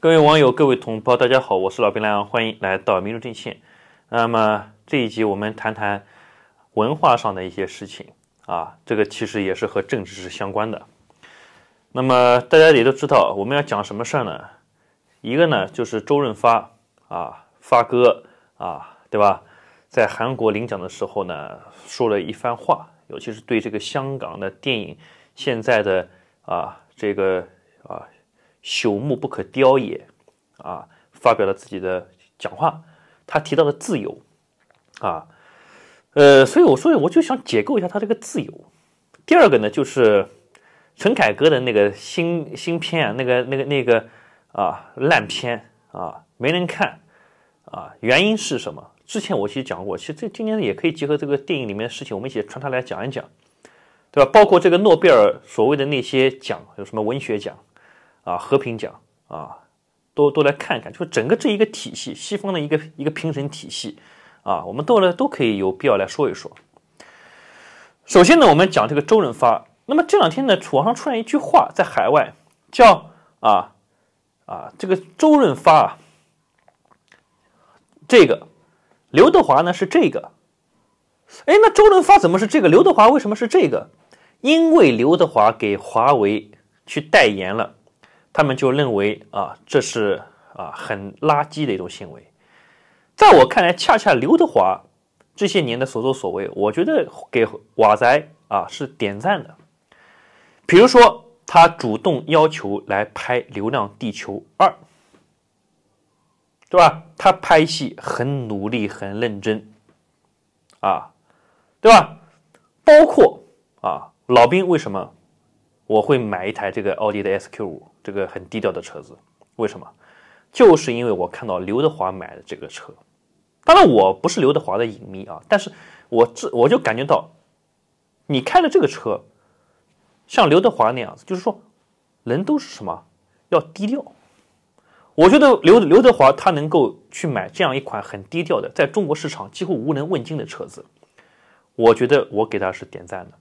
各位网友，各位同胞，大家好，我是老兵蓝欢迎来到民主阵线。那么这一集我们谈谈文化上的一些事情啊，这个其实也是和政治是相关的。那么大家也都知道，我们要讲什么事儿呢？一个呢就是周润发啊，发哥啊，对吧？在韩国领奖的时候呢，说了一番话，尤其是对这个香港的电影现在的啊这个。朽木不可雕也，啊，发表了自己的讲话。他提到的自由，啊，呃，所以，所以我就想解构一下他这个自由。第二个呢，就是陈凯歌的那个新新片啊，那个那个那个啊烂片啊，没人看啊，原因是什么？之前我其实讲过，其实这今天也可以结合这个电影里面的事情，我们一起穿插来讲一讲，对吧？包括这个诺贝尔所谓的那些奖，有什么文学奖？啊，和平奖啊，都都来看看，就整个这一个体系，西方的一个一个评审体系啊，我们都来都可以有必要来说一说。首先呢，我们讲这个周润发。那么这两天呢，网上出来一句话，在海外叫啊啊，这个周润发啊，这个刘德华呢是这个，哎，那周润发怎么是这个？刘德华为什么是这个？因为刘德华给华为去代言了。他们就认为啊，这是啊很垃圾的一种行为。在我看来，恰恰刘德华这些年的所作所为，我觉得给瓦仔啊是点赞的。比如说，他主动要求来拍《流浪地球二》，对吧？他拍戏很努力、很认真，啊，对吧？包括啊，老兵为什么我会买一台这个奥迪的 S Q 五？这个很低调的车子，为什么？就是因为我看到刘德华买的这个车。当然，我不是刘德华的影迷啊，但是我这我就感觉到，你开了这个车，像刘德华那样子，就是说，人都是什么，要低调。我觉得刘刘德华他能够去买这样一款很低调的，在中国市场几乎无人问津的车子，我觉得我给他是点赞的。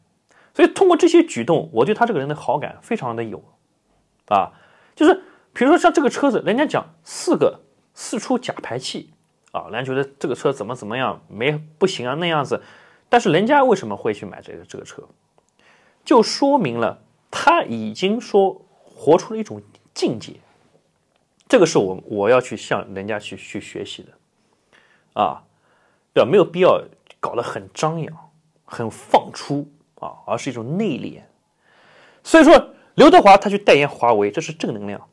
所以通过这些举动，我对他这个人的好感非常的有。啊，就是比如说像这个车子，人家讲四个四出假排气，啊，人家觉得这个车怎么怎么样，没不行啊那样子，但是人家为什么会去买这个这个车，就说明了他已经说活出了一种境界，这个是我我要去向人家去去学习的，啊，对吧？没有必要搞得很张扬、很放出啊，而是一种内敛，所以说。刘德华他去代言华为，这是正能量。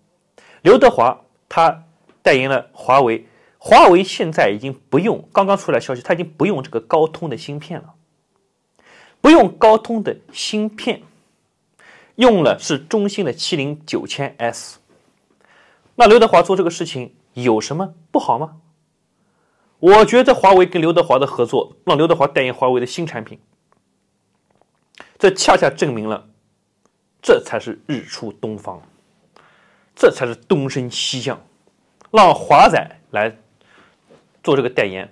刘德华他代言了华为，华为现在已经不用刚刚出来消息，他已经不用这个高通的芯片了，不用高通的芯片，用了是中兴的麒麟九千 S。那刘德华做这个事情有什么不好吗？我觉得华为跟刘德华的合作，让刘德华代言华为的新产品，这恰恰证明了。这才是日出东方，这才是东升西降。让华仔来做这个代言，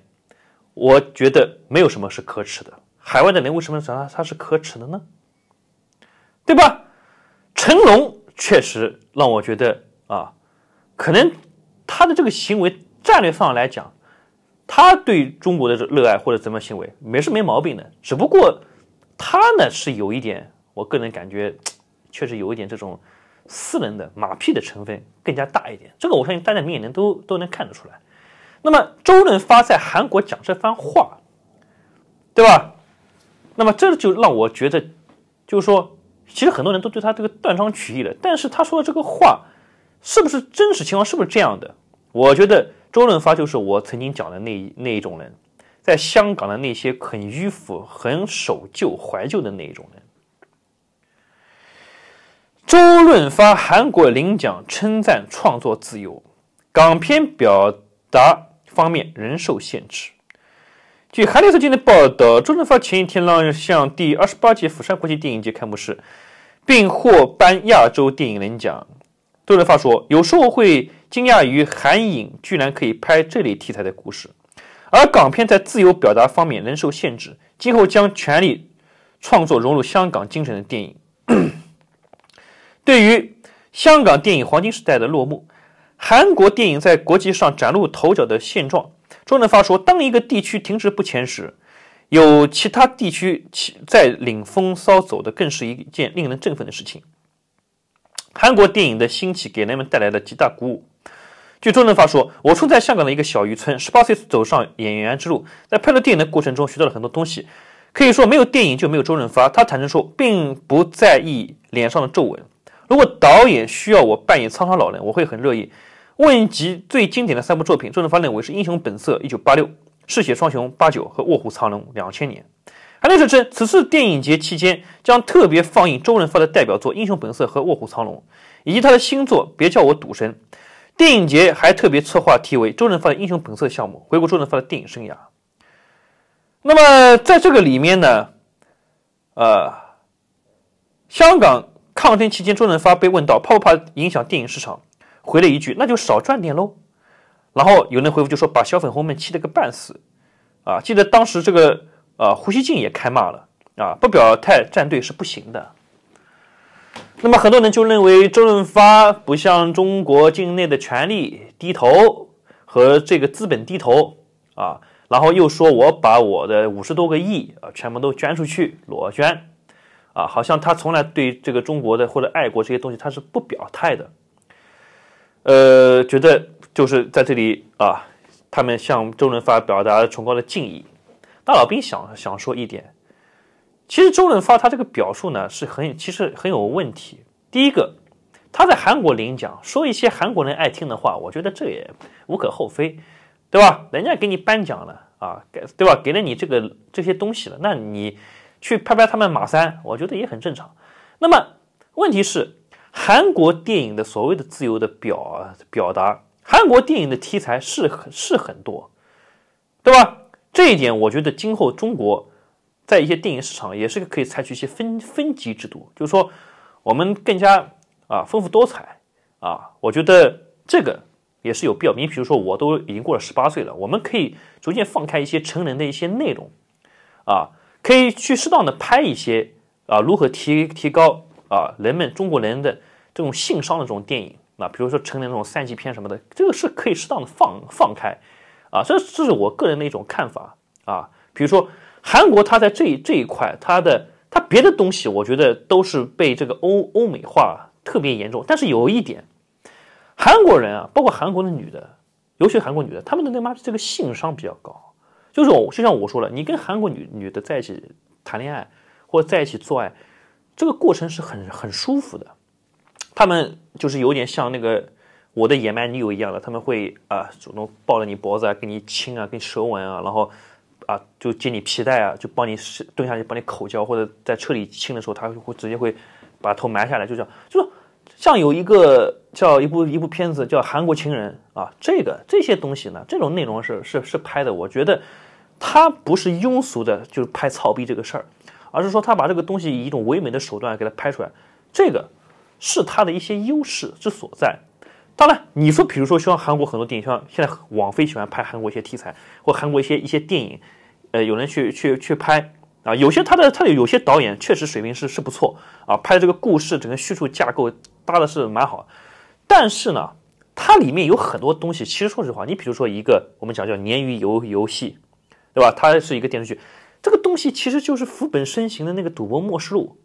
我觉得没有什么是可耻的。海外的人为什么讲他是可耻的呢？对吧？成龙确实让我觉得啊，可能他的这个行为战略上来讲，他对中国的热爱或者怎么行为，没是没毛病的。只不过他呢是有一点，我个人感觉。确实有一点这种私人的马屁的成分更加大一点，这个我相信大家明眼人都都能看得出来。那么周润发在韩国讲这番话，对吧？那么这就让我觉得，就是说，其实很多人都对他这个断章取义了。但是他说的这个话，是不是真实情况？是不是这样的？我觉得周润发就是我曾经讲的那那一种人，在香港的那些很迂腐、很守旧、怀旧的那一种人。周润发韩国领奖，称赞创作自由，港片表达方面仍受限制。据韩联社今日报道，周润发前一天亮相第二十八届釜山国际电影节开幕式，并获颁亚洲电影人奖。周润发说：“有时候会惊讶于韩影居然可以拍这类题材的故事，而港片在自由表达方面仍受限制，今后将全力创作融入香港精神的电影。”对于香港电影黄金时代的落幕，韩国电影在国际上崭露头角的现状，周润发说：“当一个地区停滞不前时，有其他地区其在领风骚走的，更是一件令人振奋的事情。”韩国电影的兴起给人们带来了极大鼓舞。据周润发说：“我出生在香港的一个小渔村，十八岁走上演员之路，在拍了电影的过程中，学到了很多东西。可以说，没有电影就没有周润发。”他坦诚说，并不在意脸上的皱纹。如果导演需要我扮演沧桑老人，我会很乐意。问及最经典的三部作品，周润发认为是《英雄本色》（一九八六）、《嗜血双雄》（八九）和《卧虎藏龙》（两千年）。韩立春称，此次电影节期间将特别放映周润发的代表作《英雄本色》和《卧虎藏龙》，以及他的新作《别叫我赌神》。电影节还特别策划题为“周润发的《英雄本色》”项目，回顾周润发的电影生涯。那么，在这个里面呢，呃，香港。抗争期间，周润发被问到怕不怕影响电影市场，回了一句那就少赚点喽。然后有人回复就说把小粉红们气得个半死。啊，记得当时这个呃胡锡进也开骂了啊，不表态站队是不行的。那么很多人就认为周润发不向中国境内的权力低头和这个资本低头啊，然后又说我把我的五十多个亿啊全部都捐出去裸捐。啊，好像他从来对这个中国的或者爱国这些东西他是不表态的，呃，觉得就是在这里啊，他们向周润发表达崇高的敬意。大老兵想想说一点，其实周润发他这个表述呢是很其实很有问题。第一个，他在韩国领奖，说一些韩国人爱听的话，我觉得这也无可厚非，对吧？人家给你颁奖了啊，给对吧？给了你这个这些东西了，那你。去拍拍他们马三，我觉得也很正常。那么问题是，韩国电影的所谓的自由的表表达，韩国电影的题材是很是很多，对吧？这一点我觉得今后中国在一些电影市场也是可以采取一些分分级制度，就是说我们更加啊丰富多彩啊，我觉得这个也是有必要。你比如说我都已经过了十八岁了，我们可以逐渐放开一些成人的一些内容啊。可以去适当的拍一些啊，如何提提高啊人们中国人的这种性商的这种电影啊，比如说成那种三级片什么的，这个是可以适当的放放开，啊，这这是我个人的一种看法啊。比如说韩国，它在这这一块，它的它别的东西，我觉得都是被这个欧欧美化特别严重。但是有一点，韩国人啊，包括韩国的女的，尤其韩国女的，他们的那妈这个性商比较高。就是我，就像我说了，你跟韩国女女的在一起谈恋爱或者在一起做爱，这个过程是很很舒服的。他们就是有点像那个我的野蛮女友一样的，他们会啊主动抱着你脖子啊，给你亲啊，给你舌吻啊，然后啊就借你皮带啊，就帮你蹲下去帮你口交，或者在车里亲的时候，他就会直接会把头埋下来，就这样。就说像有一个叫一部一部片子叫《韩国情人》啊，这个这些东西呢，这种内容是是是拍的，我觉得。他不是庸俗的，就是拍草逼这个事儿，而是说他把这个东西以一种唯美的手段给它拍出来，这个是他的一些优势之所在。当然，你说比如说像韩国很多电影，像现在网飞喜欢拍韩国一些题材或韩国一些一些电影，呃，有人去去去拍啊，有些他的他的有些导演确实水平是是不错啊，拍这个故事整个叙述架构搭的是蛮好，但是呢，它里面有很多东西，其实说实话，你比如说一个我们讲叫鲶鱼游游戏。对吧？它是一个电视剧，这个东西其实就是福本身形的那个《赌博默示录》，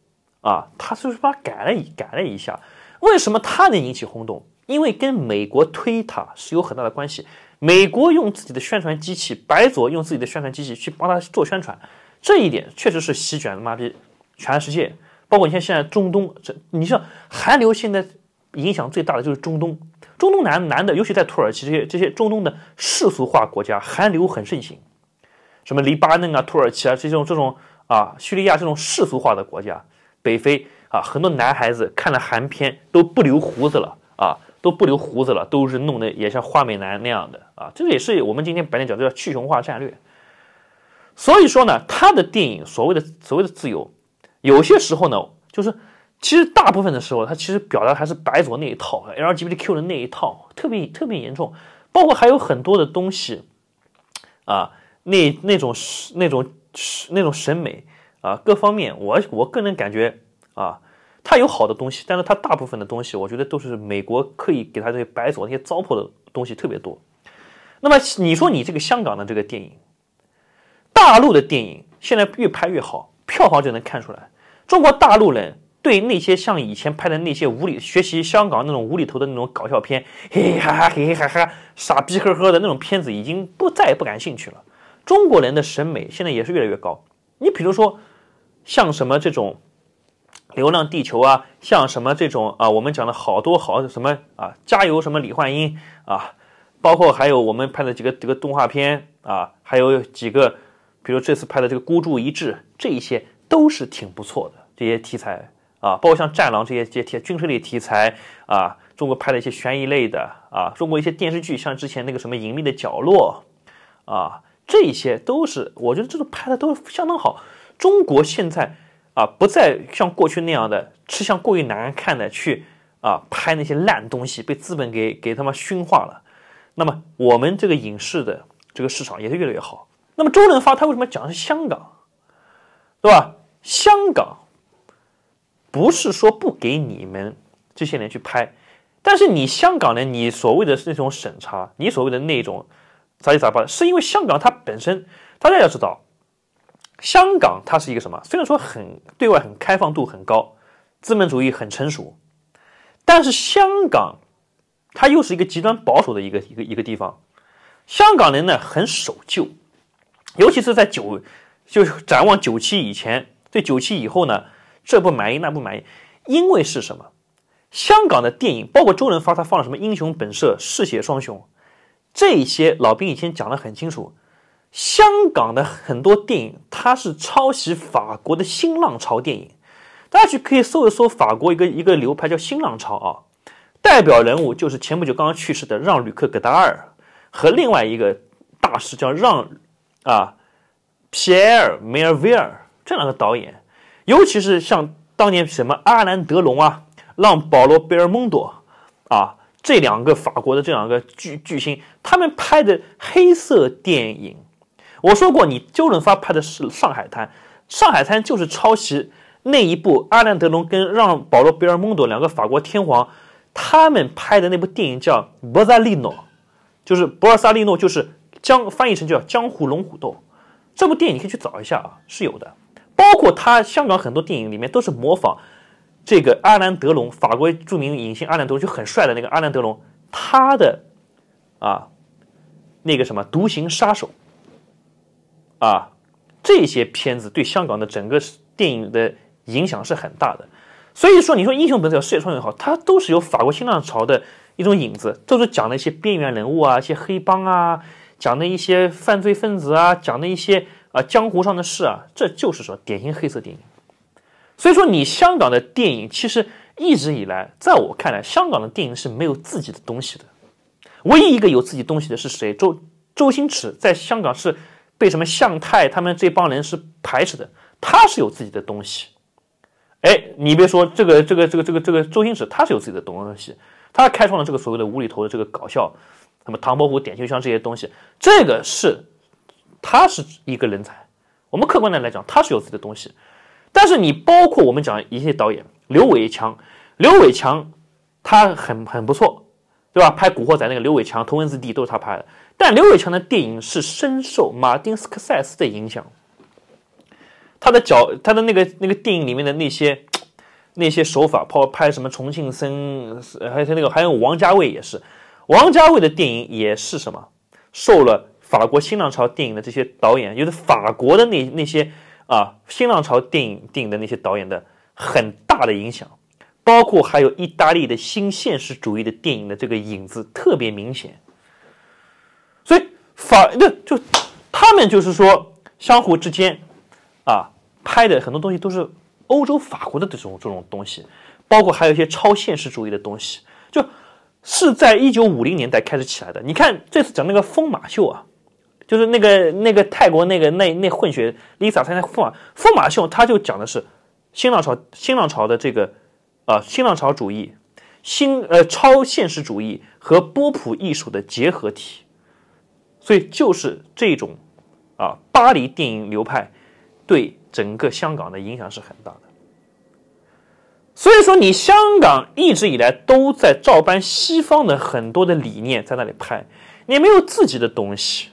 啊，他就是把它改了改了一下。为什么它能引起轰动？因为跟美国推它是有很大的关系。美国用自己的宣传机器，白左用自己的宣传机器去帮他做宣传，这一点确实是席卷他妈逼全世界。包括你像现在中东，这你像韩流现在影响最大的就是中东，中东男男的，尤其在土耳其这些这些中东的世俗化国家，韩流很盛行。什么黎巴嫩啊、土耳其啊，这种这种啊，叙利亚这种世俗化的国家，北非啊，很多男孩子看了韩片都不留胡子了啊，都不留胡子了，都是弄得也像花美男那样的啊。这也是我们今天白天讲的叫去雄化战略。所以说呢，他的电影所谓的所谓的自由，有些时候呢，就是其实大部分的时候，他其实表达还是白左那一套，LGBTQ 的那一套，特别特别严重，包括还有很多的东西啊。那那种是那种是那种审美啊，各方面我我个人感觉啊，它有好的东西，但是它大部分的东西，我觉得都是美国刻意给它这些白左那些糟粕的东西特别多。那么你说你这个香港的这个电影，大陆的电影现在越拍越好，票房就能看出来。中国大陆人对那些像以前拍的那些无理，学习香港那种无厘头的那种搞笑片，嘿嘿哈哈嘿嘿哈哈傻逼呵呵的那种片子，已经不再也不感兴趣了。中国人的审美现在也是越来越高。你比如说，像什么这种《流浪地球》啊，像什么这种啊，我们讲了好多好什么啊，加油什么李焕英啊，包括还有我们拍的几个这个动画片啊，还有几个，比如这次拍的这个《孤注一掷》，这些都是挺不错的这些题材啊，包括像《战狼》这些这些军事类题材啊，中国拍的一些悬疑类的啊，中国一些电视剧，像之前那个什么《隐秘的角落》啊。这些都是我觉得这种拍的都相当好。中国现在啊，不再像过去那样的吃相过于难看的去啊拍那些烂东西，被资本给给他妈熏化了。那么我们这个影视的这个市场也是越来越好。那么周润发他为什么讲是香港，对吧？香港不是说不给你们这些年去拍，但是你香港呢，你所谓的那种审查，你所谓的那种。杂七杂八的，是因为香港它本身，大家要知道，香港它是一个什么？虽然说很对外很开放度很高，资本主义很成熟，但是香港它又是一个极端保守的一个一个一个地方。香港人呢很守旧，尤其是在九就展望九七以前，对九七以后呢这不满意那不满意，因为是什么？香港的电影包括周润发，他放了什么《英雄本色》《嗜血双雄》。这些老兵以前讲得很清楚，香港的很多电影，它是抄袭法国的新浪潮电影。大家去可以搜一搜法国一个一个流派叫新浪潮啊，代表人物就是前不久刚刚去世的让·吕克·戈达尔和另外一个大师叫让，啊，皮埃尔·梅尔维尔这两个导演，尤其是像当年什么阿兰·德龙啊，让·保罗·贝尔蒙多啊。这两个法国的这两个巨巨星，他们拍的黑色电影，我说过，你周润发拍的是《上海滩》，《上海滩》就是抄袭那一部阿兰·德龙跟让·保罗·贝尔蒙多两个法国天皇他们拍的那部电影叫《博萨利诺》，就是《博尔萨利诺》，就是江翻译成叫《江湖龙虎斗》。这部电影你可以去找一下啊，是有的。包括他香港很多电影里面都是模仿。这个阿兰·德龙，法国著名影星，阿兰·德龙就很帅的那个阿兰·德龙，他的啊那个什么《独行杀手》啊，这些片子对香港的整个电影的影响是很大的。所以说，你说《英雄本色》《世界英也好，它都是有法国新浪潮的一种影子，都是讲的一些边缘人物啊，一些黑帮啊，讲的一些犯罪分子啊，讲的一些啊江湖上的事啊，这就是说典型黑色电影。所以说，你香港的电影其实一直以来，在我看来，香港的电影是没有自己的东西的。唯一一个有自己东西的是谁？周周星驰在香港是被什么向太他们这帮人是排斥的。他是有自己的东西。哎，你别说这个这个这个这个这个周星驰，他是有自己的东西。他开创了这个所谓的无厘头的这个搞笑，什么唐伯虎点秋香这些东西，这个是他是一个人才。我们客观的来讲，他是有自己的东西。但是你包括我们讲一些导演刘伟强，刘伟强他很很不错，对吧？拍《古惑仔》那个刘伟强，《头文字 D》都是他拍的。但刘伟强的电影是深受马丁斯科塞斯的影响，他的脚，他的那个那个电影里面的那些那些手法，包括拍什么重庆森，还有他那个还有王家卫也是，王家卫的电影也是什么，受了法国新浪潮电影的这些导演，就是法国的那那些。啊，新浪潮电影电影的那些导演的很大的影响，包括还有意大利的新现实主义的电影的这个影子特别明显。所以法那就，他们就是说相互之间，啊，拍的很多东西都是欧洲法国的这种这种东西，包括还有一些超现实主义的东西，就是在一九五零年代开始起来的。你看这次讲那个疯马秀啊。就是那个那个泰国那个那那混血 Lisa 参加驸驸马秀，他就讲的是新浪潮新浪潮的这个啊新浪潮主义、新呃超现实主义和波普艺术的结合体，所以就是这种啊巴黎电影流派对整个香港的影响是很大的。所以说，你香港一直以来都在照搬西方的很多的理念，在那里拍，你没有自己的东西。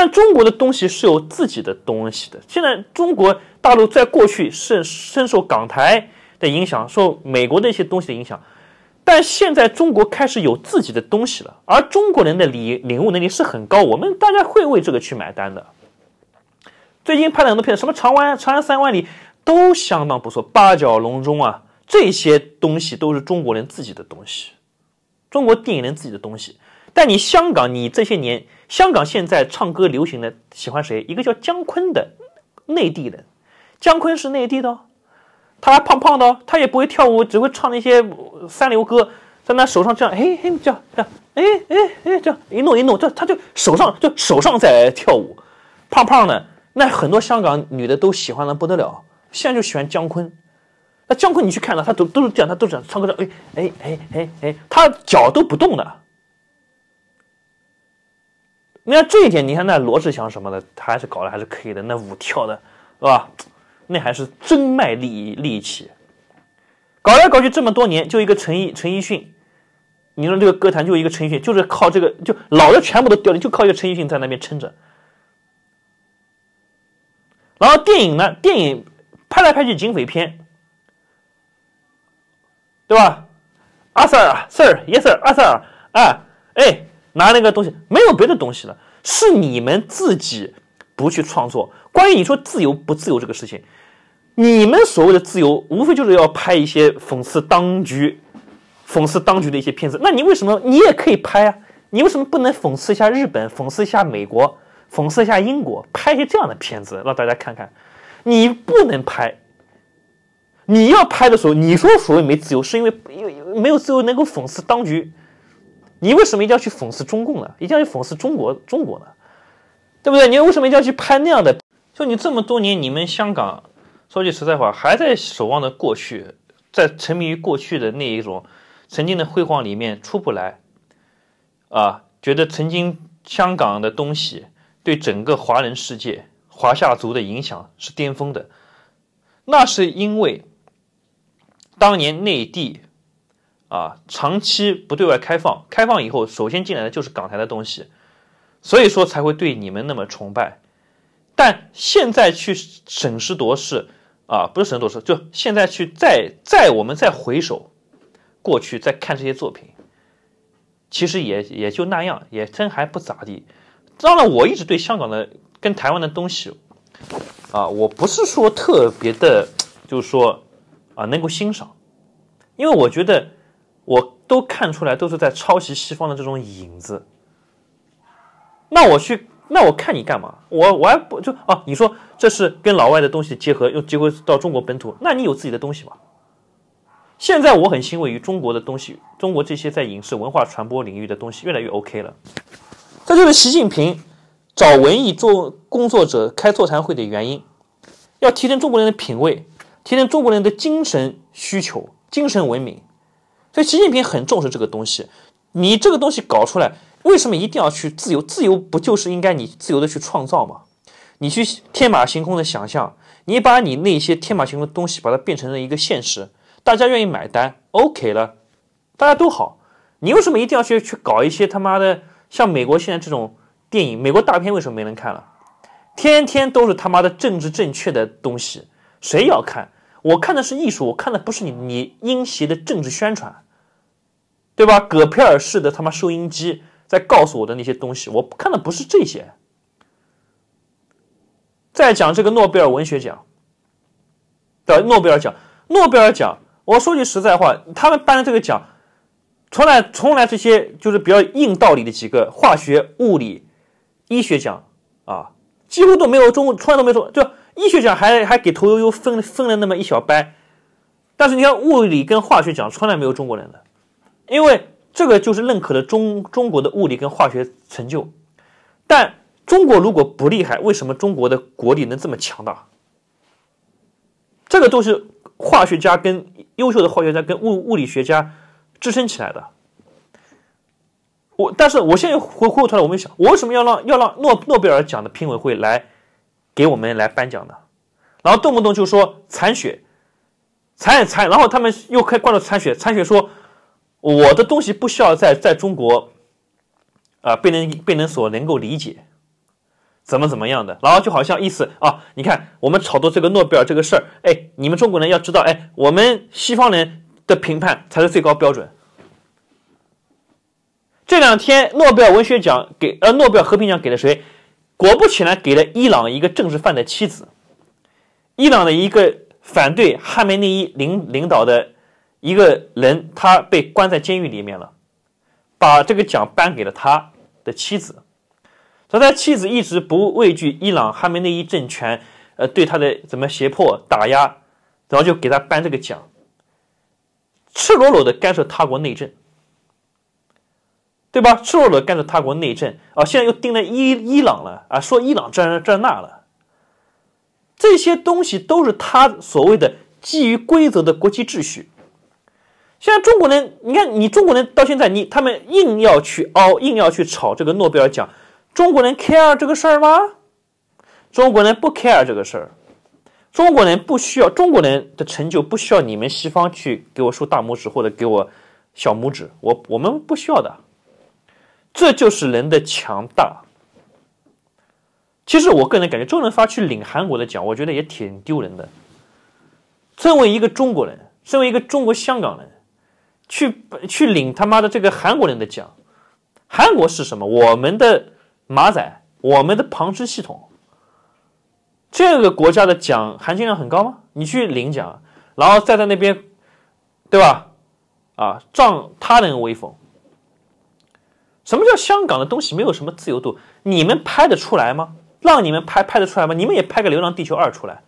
但中国的东西是有自己的东西的。现在中国大陆在过去是深受港台的影响，受美国的一些东西的影响，但现在中国开始有自己的东西了。而中国人的理领悟能力是很高，我们大家会为这个去买单的。最近拍了很多片子，什么《长安长安三万里》都相当不错，《八角笼中》啊，这些东西都是中国人自己的东西，中国电影人自己的东西。但你香港，你这些年。香港现在唱歌流行的喜欢谁？一个叫姜昆的，内地人。姜昆是内地的哦，他还胖胖的哦，他也不会跳舞，只会唱那些三流歌，在那手上这样，哎嘿，这样这样，哎哎哎，这样一弄一弄，这他就手上就手上在跳舞，胖胖的，那很多香港女的都喜欢的不得了，现在就喜欢姜昆。那姜昆你去看了，他都都是这样，他都是这样唱歌的，哎哎哎哎哎，他脚都不动的。你看这一点，你看那罗志祥什么的，他还是搞的还是可以的。那舞跳的是吧？那还是真卖力力气。搞来搞去这么多年，就一个陈奕陈奕迅。你说这个歌坛就一个陈奕迅，就是靠这个，就老的全部都掉了，就靠一个陈奕迅在那边撑着。然后电影呢，电影拍来拍去警匪片，对吧？阿 Sir，Sir，Yesir，s 阿 Sir，哎哎。拿那个东西，没有别的东西了，是你们自己不去创作。关于你说自由不自由这个事情，你们所谓的自由，无非就是要拍一些讽刺当局、讽刺当局的一些片子。那你为什么你也可以拍啊？你为什么不能讽刺一下日本、讽刺一下美国、讽刺一下英国，拍些这样的片子让大家看看？你不能拍，你要拍的时候，你说所谓没自由，是因为因为没有自由能够讽刺当局。你为什么一定要去讽刺中共呢？一定要去讽刺中国中国呢？对不对？你为什么一定要去拍那样的？就你这么多年，你们香港，说句实在话，还在守望着过去，在沉迷于过去的那一种曾经的辉煌里面出不来，啊，觉得曾经香港的东西对整个华人世界、华夏族的影响是巅峰的，那是因为当年内地。啊，长期不对外开放，开放以后首先进来的就是港台的东西，所以说才会对你们那么崇拜。但现在去审时度势，啊，不是审时度势，就现在去再再我们再回首过去再看这些作品，其实也也就那样，也真还不咋地。当然，我一直对香港的跟台湾的东西，啊，我不是说特别的，就是说啊，能够欣赏，因为我觉得。我都看出来都是在抄袭西方的这种影子，那我去，那我看你干嘛？我我还不就啊？你说这是跟老外的东西结合，又结合到中国本土，那你有自己的东西吗？现在我很欣慰，于中国的东西，中国这些在影视文化传播领域的东西越来越 OK 了。这就是习近平找文艺作工作者开座谈会的原因，要提升中国人的品味，提升中国人的精神需求，精神文明。所以习近平很重视这个东西，你这个东西搞出来，为什么一定要去自由？自由不就是应该你自由的去创造吗？你去天马行空的想象，你把你那些天马行空的东西，把它变成了一个现实，大家愿意买单，OK 了，大家都好。你为什么一定要去去搞一些他妈的像美国现在这种电影？美国大片为什么没人看了？天天都是他妈的政治正确的东西，谁要看？我看的是艺术，我看的不是你你阴邪的政治宣传。对吧？戈培尔式的他妈收音机在告诉我的那些东西，我看的不是这些。再讲这个诺贝尔文学奖，对吧？诺贝尔奖，诺贝尔奖，我说句实在话，他们颁这个奖，从来从来这些就是比较硬道理的几个，化学、物理、医学奖啊，几乎都没有中，从来都没中。就医学奖还还给屠呦呦分分了那么一小掰，但是你看物理跟化学奖，从来没有中国人的。因为这个就是认可了中中国的物理跟化学成就，但中国如果不厉害，为什么中国的国力能这么强大？这个都是化学家跟优秀的化学家跟物物理学家支撑起来的。我但是我现在回过头来，我们想，我为什么要让要让诺诺贝尔奖的评委会来给我们来颁奖呢？然后动不动就说残血，残残，然后他们又开始了残血，残血说。我的东西不需要在在中国，啊，被人被人所能够理解，怎么怎么样的，然后就好像意思啊，你看我们炒作这个诺贝尔这个事儿，哎，你们中国人要知道，哎，我们西方人的评判才是最高标准。这两天诺贝尔文学奖给呃诺贝尔和平奖给了谁？果不其然，给了伊朗一个政治犯的妻子，伊朗的一个反对哈梅内伊领领导的。一个人他被关在监狱里面了，把这个奖颁给了他的妻子，所以他妻子一直不畏惧伊朗哈梅内伊政权，呃，对他的怎么胁迫打压，然后就给他颁这个奖，赤裸裸的干涉他国内政，对吧？赤裸裸干涉他国内政啊！现在又盯了伊伊朗了啊，说伊朗这这那了，这些东西都是他所谓的基于规则的国际秩序。现在中国人，你看你中国人到现在，你他们硬要去凹，硬要去炒这个诺贝尔奖，中国人 care 这个事儿吗？中国人不 care 这个事儿，中国人不需要，中国人的成就不需要你们西方去给我竖大拇指或者给我小拇指，我我们不需要的，这就是人的强大。其实我个人感觉，周润发去领韩国的奖，我觉得也挺丢人的。身为一个中国人，身为一个中国香港人。去去领他妈的这个韩国人的奖，韩国是什么？我们的马仔，我们的旁支系统，这个国家的奖含金量很高吗？你去领奖，然后再在那边，对吧？啊，仗他的威风。什么叫香港的东西没有什么自由度？你们拍得出来吗？让你们拍拍得出来吗？你们也拍个《流浪地球二》出来？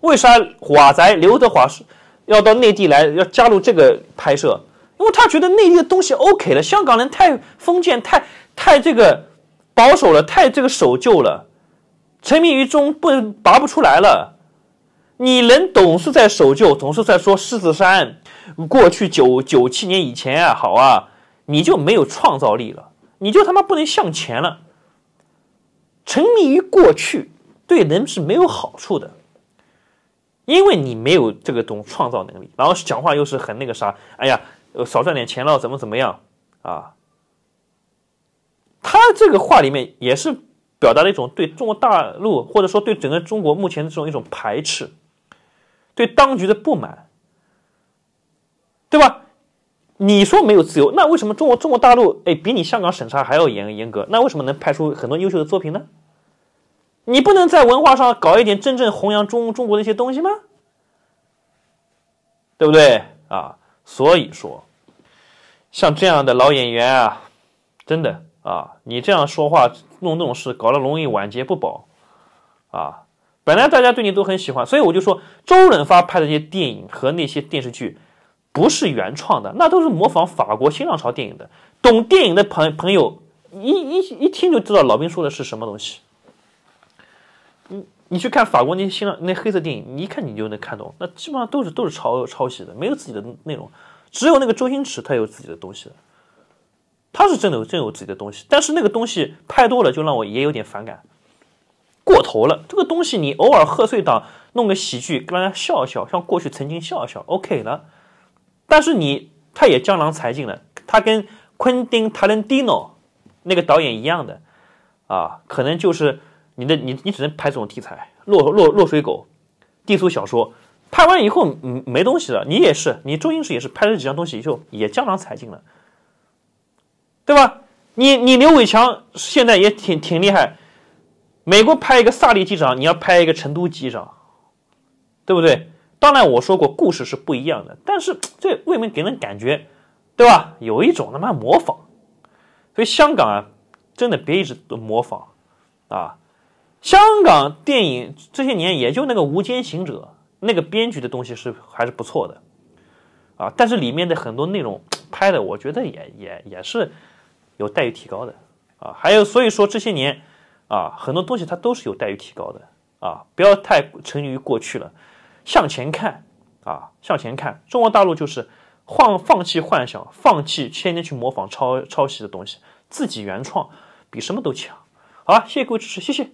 为啥华仔刘德华是？要到内地来，要加入这个拍摄，因为他觉得内地的东西 OK 了。香港人太封建，太太这个保守了，太这个守旧了，沉迷于中不拔不出来了。你人总是在守旧，总是在说狮子山，过去九九七年以前啊，好啊，你就没有创造力了，你就他妈不能向前了。沉迷于过去对人是没有好处的。因为你没有这个种创造能力，然后讲话又是很那个啥，哎呀，呃，少赚点钱了，怎么怎么样啊？他这个话里面也是表达了一种对中国大陆或者说对整个中国目前的这种一种排斥，对当局的不满，对吧？你说没有自由，那为什么中国中国大陆哎比你香港审查还要严严格？那为什么能拍出很多优秀的作品呢？你不能在文化上搞一点真正弘扬中中国的一些东西吗？对不对啊？所以说，像这样的老演员啊，真的啊，你这样说话弄这种事，搞得容易晚节不保啊。本来大家对你都很喜欢，所以我就说，周润发拍的那些电影和那些电视剧，不是原创的，那都是模仿法国新浪潮电影的。懂电影的朋朋友一一一听就知道老兵说的是什么东西。你你去看法国那些新浪那黑色电影，你一看你就能看懂，那基本上都是都是抄抄袭的，没有自己的内容。只有那个周星驰，他有自己的东西，他是真的有真有自己的东西。但是那个东西拍多了，就让我也有点反感，过头了。这个东西你偶尔贺岁档弄个喜剧，跟大家笑笑，像过去曾经笑一笑，OK 了。但是你他也江郎才尽了，他跟昆汀塔伦蒂诺那个导演一样的啊，可能就是。你的你你只能拍这种题材，落落落水狗，地俗小说，拍完以后嗯、没东西了。你也是，你周星驰也是拍了几样东西就也江郎才尽了，对吧？你你刘伟强现在也挺挺厉害，美国拍一个萨利机长，你要拍一个成都机长，对不对？当然我说过故事是不一样的，但是这未免给人感觉，对吧？有一种他妈模仿，所以香港啊，真的别一直模仿啊。香港电影这些年也就那个《无间行者》，那个编剧的东西是还是不错的，啊，但是里面的很多内容 拍的，我觉得也也也是有待于提高的，啊，还有所以说这些年，啊，很多东西它都是有待于提高的，啊，不要太沉溺于过去了，向前看，啊，向前看，中国大陆就是放放弃幻想，放弃天天去模仿抄抄袭的东西，自己原创比什么都强，好吧，谢谢各位支持，谢谢。